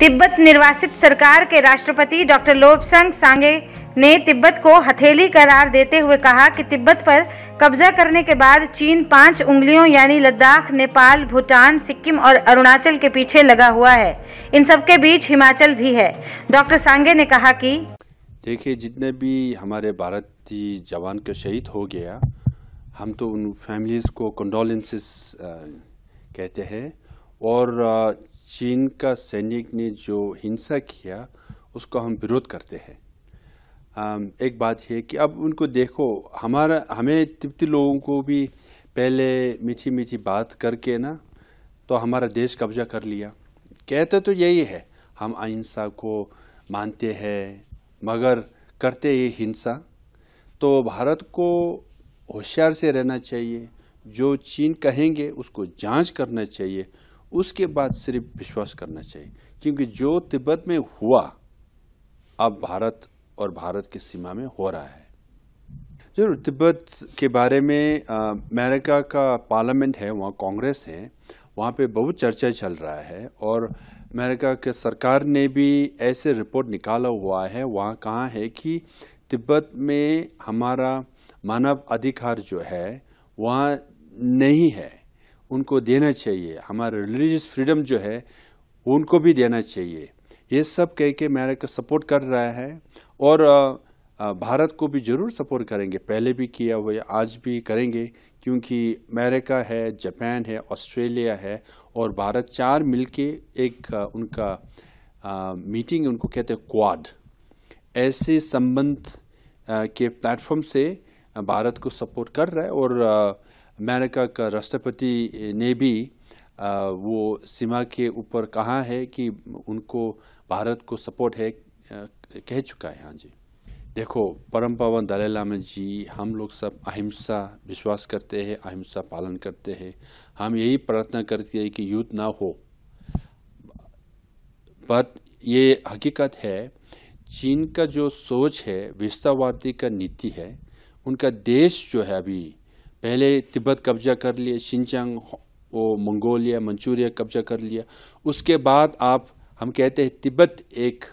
तिब्बत निर्वासित सरकार के राष्ट्रपति डॉक्टर लोबसंग सांगे ने तिब्बत को हथेली करार देते हुए कहा कि तिब्बत पर कब्जा करने के बाद चीन पांच उंगलियों यानी लद्दाख नेपाल भूटान सिक्किम और अरुणाचल के पीछे लगा हुआ है इन सबके बीच हिमाचल भी है डॉक्टर सांगे ने कहा कि देखिए जितने भी हमारे भारतीय जवान के शहीद हो गया हम तो उन फैमिलीज़ को कंडोलेंसेस कहते हैं और चीन का सैनिक ने जो हिंसा किया उसको हम विरोध करते हैं एक बात है कि अब उनको देखो हमारा हमें तिब्बती लोगों को भी पहले मीठी मीठी बात करके ना तो हमारा देश कब्जा कर लिया कहते तो यही है हम अहिंसा को मानते हैं मगर करते ही हिंसा तो भारत को होशियार से रहना चाहिए जो चीन कहेंगे उसको जांच करना चाहिए उसके बाद सिर्फ विश्वास करना चाहिए क्योंकि जो तिब्बत में हुआ अब भारत और भारत की सीमा में हो रहा है जरूर तिब्बत के बारे में अमेरिका का पार्लियामेंट है वहाँ कांग्रेस है वहाँ पे बहुत चर्चा चल रहा है और अमेरिका के सरकार ने भी ऐसे रिपोर्ट निकाला हुआ है वहाँ कहा है कि तिब्बत में हमारा मानव अधिकार जो है वहाँ नहीं है उनको देना चाहिए हमारा रिलीजियस फ्रीडम जो है उनको भी देना चाहिए ये सब कह के अमेरिका सपोर्ट कर रहा है और भारत को भी ज़रूर सपोर्ट करेंगे पहले भी किया हुआ आज भी करेंगे क्योंकि अमेरिका है जापान है ऑस्ट्रेलिया है और भारत चार मिलके एक उनका आ, मीटिंग उनको कहते हैं क्वाड ऐसे संबंध के प्लेटफॉर्म से भारत को सपोर्ट कर रहा है और आ, अमेरिका का राष्ट्रपति ने भी वो सीमा के ऊपर कहा है कि उनको भारत को सपोर्ट है कह चुका है हाँ जी देखो परम पावन दलाई लामा जी हम लोग सब अहिंसा विश्वास करते हैं अहिंसा पालन करते हैं हम यही प्रार्थना करते हैं कि युद्ध ना हो बट ये हकीकत है चीन का जो सोच है विस्तारवादी का नीति है उनका देश जो है अभी पहले तिब्बत कब्जा कर लिए शिनचंग वो मंगोलिया मंचूरिया कब्जा कर लिया उसके बाद आप हम कहते हैं तिब्बत एक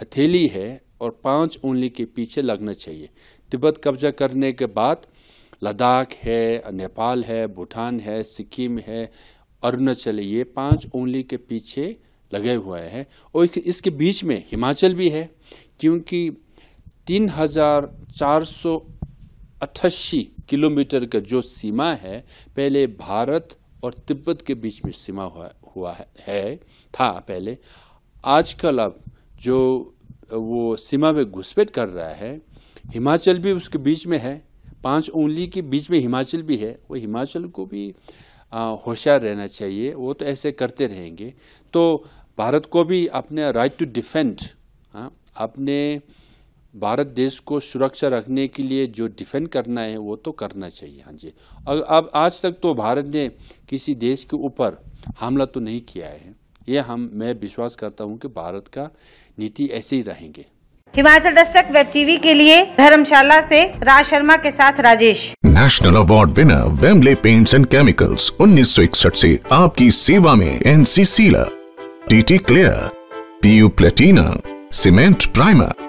हथेली है और पांच उंगली के पीछे लगना चाहिए तिब्बत कब्जा करने के बाद लद्दाख है नेपाल है भूटान है सिक्किम है अरुणाचल ये पांच उंगली के पीछे लगे हुए हैं और इसके बीच में हिमाचल भी है क्योंकि तीन हजार चार सौ अट्ठासी किलोमीटर का जो सीमा है पहले भारत और तिब्बत के बीच में सीमा हुआ हुआ है था पहले आजकल अब जो वो सीमा में घुसपैठ कर रहा है हिमाचल भी उसके बीच में है पांच उंगली के बीच में हिमाचल भी है वो हिमाचल को भी होशियार रहना चाहिए वो तो ऐसे करते रहेंगे तो भारत को भी हाँ, अपने राइट टू डिफेंड अपने भारत देश को सुरक्षा रखने के लिए जो डिफेंड करना है वो तो करना चाहिए हाँ जी अब अब आज तक तो भारत ने किसी देश के ऊपर हमला तो नहीं किया है ये हम मैं विश्वास करता हूँ कि भारत का नीति ऐसे ही रहेंगे हिमाचल दस्तक वेब टीवी के लिए धर्मशाला से राज शर्मा के साथ राजेश नेशनल अवार्ड विनर वेमले पेंट्स एंड केमिकल्स उन्नीस सौ इकसठ से आपकी सेवा में NC sealer TT clear PU platina cement primer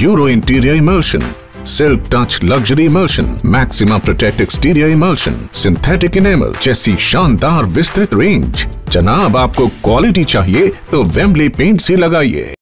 Euro interior emulsion, Silk Touch Luxury Emulsion, Maxima Protect Exterior Emulsion, Synthetic Enamel जैसी शानदार विस्तृत रेंज जनाब आपको क्वालिटी चाहिए तो वेम्बले पेंट से लगाइए